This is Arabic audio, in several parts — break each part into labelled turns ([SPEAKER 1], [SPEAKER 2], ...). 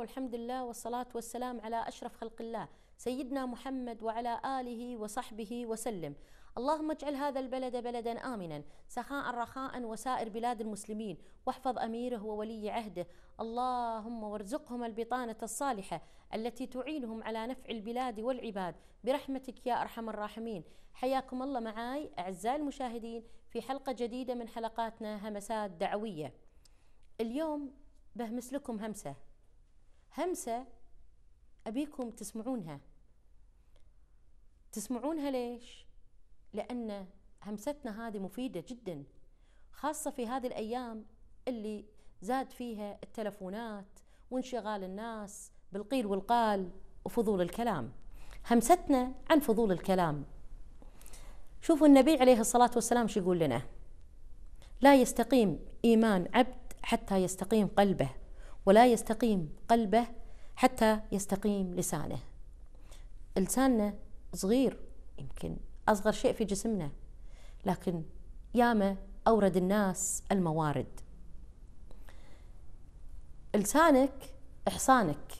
[SPEAKER 1] والحمد لله والصلاة والسلام على أشرف خلق الله سيدنا محمد وعلى آله وصحبه وسلم اللهم اجعل هذا البلد بلدا آمنا سخاء رخاء وسائر بلاد المسلمين واحفظ أميره وولي عهده اللهم وارزقهم البطانة الصالحة التي تعينهم على نفع البلاد والعباد برحمتك يا أرحم الراحمين حياكم الله معاي أعزائي المشاهدين في حلقة جديدة من حلقاتنا همسات دعوية اليوم بهمس لكم همسة همسة أبيكم تسمعونها تسمعونها ليش؟ لأن همستنا هذه مفيدة جدا خاصة في هذه الأيام اللي زاد فيها التلفونات وانشغال الناس بالقيل والقال وفضول الكلام همستنا عن فضول الكلام شوفوا النبي عليه الصلاة والسلام شو يقول لنا لا يستقيم إيمان عبد حتى يستقيم قلبه ولا يستقيم قلبه حتى يستقيم لسانه لساننا صغير يمكن أصغر شيء في جسمنا لكن ياما أورد الناس الموارد لسانك إحصانك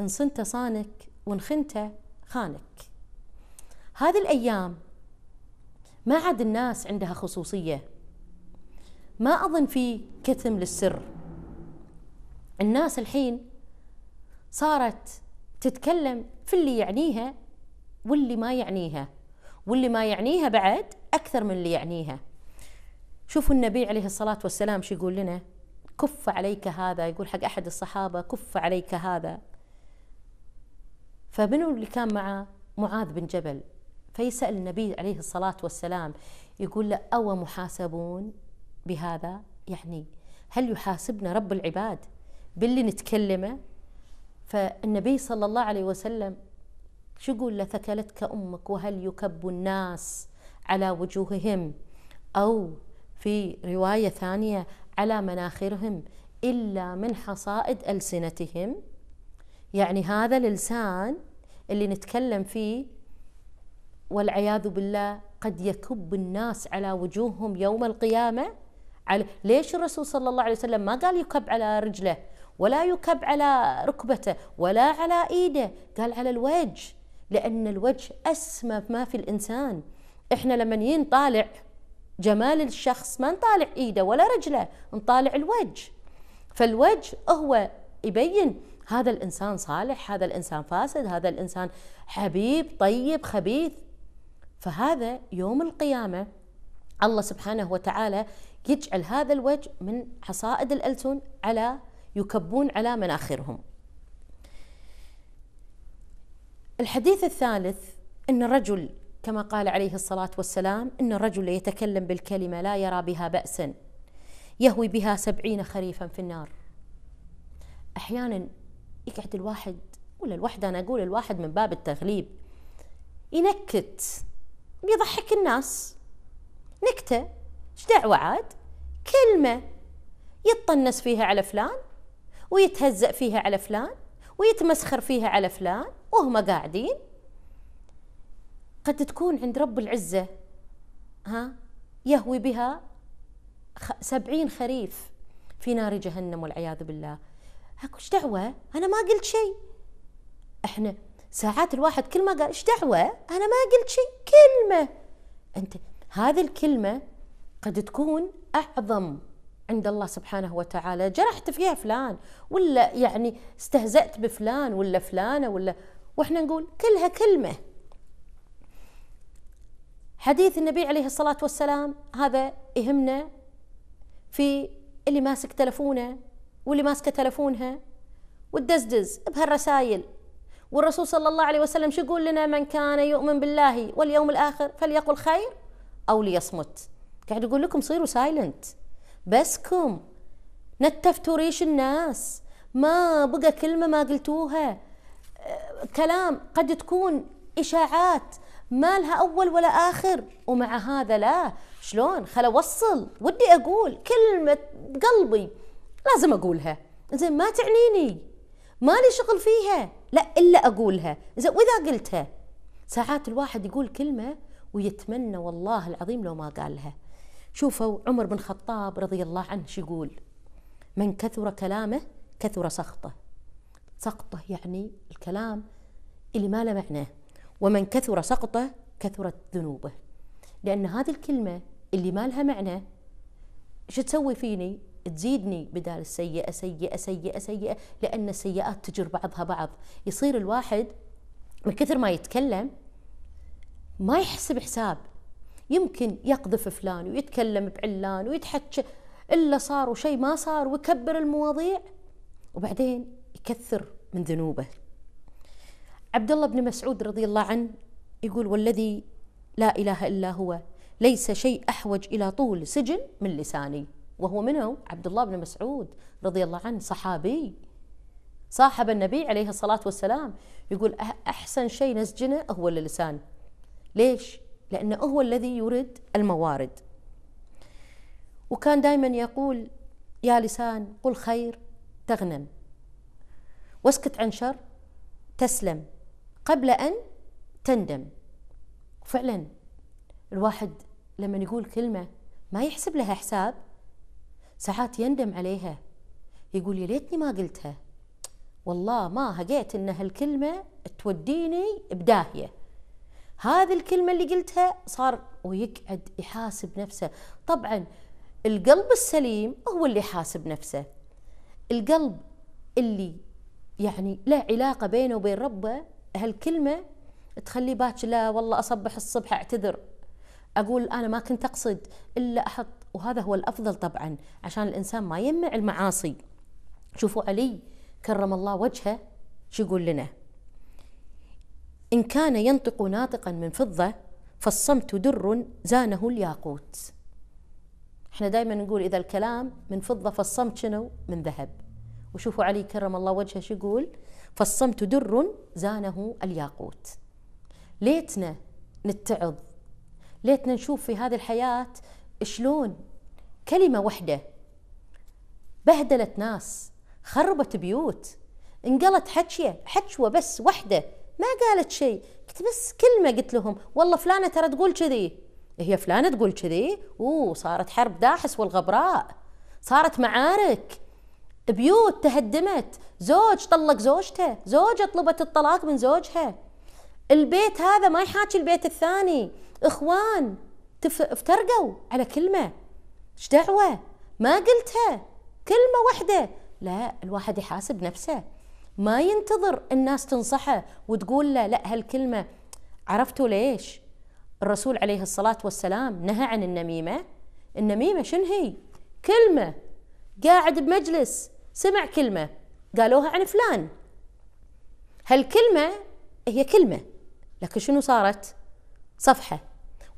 [SPEAKER 1] إن صنت صانك وإن خنت خانك هذه الأيام ما عاد الناس عندها خصوصية ما أظن في كتم للسر الناس الحين صارت تتكلم في اللي يعنيها واللي ما يعنيها واللي ما يعنيها بعد أكثر من اللي يعنيها شوفوا النبي عليه الصلاة والسلام شو يقول لنا كف عليك هذا يقول حق أحد الصحابة كف عليك هذا فمنو اللي كان مع معاذ بن جبل فيسأل النبي عليه الصلاة والسلام يقول له أو محاسبون بهذا يعني هل يحاسبنا رب العباد باللي نتكلمه فالنبي صلى الله عليه وسلم شو يقول له ثكلتك أمك وهل يكب الناس على وجوههم أو في رواية ثانية على مناخرهم إلا من حصائد ألسنتهم يعني هذا اللسان اللي نتكلم فيه والعياذ بالله قد يكب الناس على وجوههم يوم القيامة على ليش الرسول صلى الله عليه وسلم ما قال يكب على رجله ولا يكب على ركبته ولا على ايده قال على الوجه لان الوجه اسمى ما في الانسان احنا لما نطالع جمال الشخص ما نطالع ايده ولا رجله نطالع الوجه فالوجه هو يبين هذا الانسان صالح هذا الانسان فاسد هذا الانسان حبيب طيب خبيث فهذا يوم القيامه الله سبحانه وتعالى يجعل هذا الوجه من حصائد الالسن على يكبون على مناخرهم الحديث الثالث ان الرجل كما قال عليه الصلاه والسلام ان الرجل ليتكلم بالكلمه لا يرى بها باسا يهوي بها سبعين خريفا في النار احيانا يقعد الواحد ولا الوحده انا اقول الواحد من باب التغليب ينكت بيضحك الناس نكته ايش دعوه عاد كلمه يطنس فيها على فلان ويتهزأ فيها على فلان ويتمسخر فيها على فلان وهم قاعدين قد تكون عند رب العزة ها يهوي بها سبعين خريف في نار جهنم والعياذ بالله ايش دعوة أنا ما قلت شيء احنا ساعات الواحد كل ما قال ايش دعوة أنا ما قلت شيء كلمة أنت هذه الكلمة قد تكون أعظم عند الله سبحانه وتعالى جرحت فيها فلان ولا يعني استهزأت بفلان ولا فلانة ولا وإحنا نقول كلها كلمة حديث النبي عليه الصلاة والسلام هذا يهمنا في اللي ماسك تلفونه واللي ماسكة تلفونها وتدزدز بهالرسائل والرسول صلى الله عليه وسلم شو يقول لنا من كان يؤمن بالله واليوم الآخر فليقل خير أو ليصمت قاعد يقول لكم صيروا سايلنت بسكم نتفتوا ريش الناس ما بقى كلمة ما قلتوها كلام قد تكون إشاعات ما لها أول ولا آخر ومع هذا لا شلون خل أوصل ودي أقول كلمة قلبي لازم أقولها زين ما تعنيني ما لي شغل فيها لا إلا أقولها زين وإذا قلتها ساعات الواحد يقول كلمة ويتمنى والله العظيم لو ما قالها شوفوا عمر بن الخطاب رضي الله عنه شو يقول من كثر كلامه كثر سخطه سقطه يعني الكلام اللي ما له معنى ومن كثر سقطه كثرت ذنوبه لأن هذه الكلمة اللي ما لها معنى شو تسوي فيني تزيدني بدال السيئة سيئة سيئة سيئة لأن السيئات تجر بعضها بعض يصير الواحد من كثر ما يتكلم ما يحسب حساب يمكن يقذف فلان ويتكلم بعلان ويتحكى إلا صار وشيء ما صار ويكبر المواضيع وبعدين يكثر من ذنوبه عبد الله بن مسعود رضي الله عنه يقول والذي لا إله إلا هو ليس شيء أحوج إلى طول سجن من لساني وهو منه عبد الله بن مسعود رضي الله عنه صحابي صاحب النبي عليه الصلاة والسلام يقول أحسن شيء نسجنه هو اللسان ليش؟ لأنه هو الذي يرد الموارد وكان دائما يقول يا لسان قل خير تغنم واسكت عن شر تسلم قبل أن تندم فعلا الواحد لما يقول كلمة ما يحسب لها حساب ساعات يندم عليها يقول يا ليتني ما قلتها والله ما هقيت ان هالكلمة توديني بداهية هذه الكلمه اللي قلتها صار ويقعد يحاسب نفسه طبعا القلب السليم هو اللي يحاسب نفسه القلب اللي يعني له علاقه بينه وبين ربه هالكلمه تخليه باكر لا والله اصبح الصبح اعتذر اقول انا ما كنت اقصد الا احط وهذا هو الافضل طبعا عشان الانسان ما يمع المعاصي شوفوا علي كرم الله وجهه شو يقول لنا إن كان ينطق ناطقا من فضة فالصمت در زانه الياقوت احنا دائما نقول إذا الكلام من فضة فالصمت شنو من ذهب وشوفوا علي كرم الله وجهه شو يقول فالصمت در زانه الياقوت ليتنا نتعظ ليتنا نشوف في هذه الحياة شلون كلمة واحدة بهدلت ناس خربت بيوت انقلت حكية حكوة بس واحدة ما قالت شيء قلت بس كلمة قلت لهم والله فلانة ترى تقول كذي هي فلانة تقول كذي أوه صارت حرب داحس والغبراء صارت معارك بيوت تهدمت زوج طلق زوجته زوجة طلبت الطلاق من زوجها البيت هذا ما يحاكي البيت الثاني اخوان افترقوا على كلمة ايش دعوة ما قلتها كلمة واحدة لا الواحد يحاسب نفسه ما ينتظر الناس تنصحه وتقول له لا هالكلمة عرفتوا ليش الرسول عليه الصلاة والسلام نهى عن النميمة النميمة شن هي كلمة قاعد بمجلس سمع كلمة قالوها عن فلان هالكلمة هي كلمة لكن شنو صارت صفحة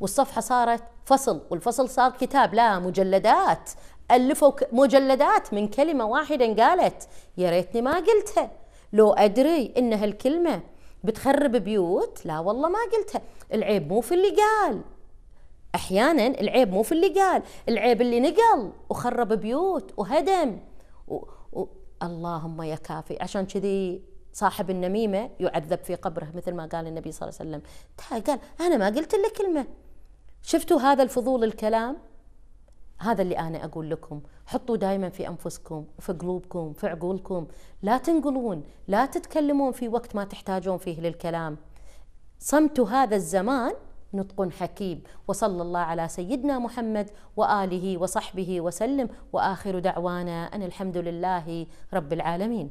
[SPEAKER 1] والصفحة صارت فصل والفصل صار كتاب لا مجلدات ألفوا مجلدات من كلمة واحدة قالت يا ريتني ما قلتها لو أدري إن هالكلمة بتخرب بيوت لا والله ما قلتها العيب مو في اللي قال أحيانا العيب مو في اللي قال العيب اللي نقل وخرب بيوت وهدم و... و... اللهم يا كافي عشان كذي صاحب النميمة يعذب في قبره مثل ما قال النبي صلى الله عليه وسلم قال أنا ما قلت الا كلمة شفتوا هذا الفضول الكلام هذا اللي أنا أقول لكم حطوا دائما في أنفسكم في قلوبكم في عقولكم لا تنقلون لا تتكلمون في وقت ما تحتاجون فيه للكلام صمت هذا الزمان نطق حكيم وصلى الله على سيدنا محمد وآله وصحبه وسلم وآخر دعوانا أن الحمد لله رب العالمين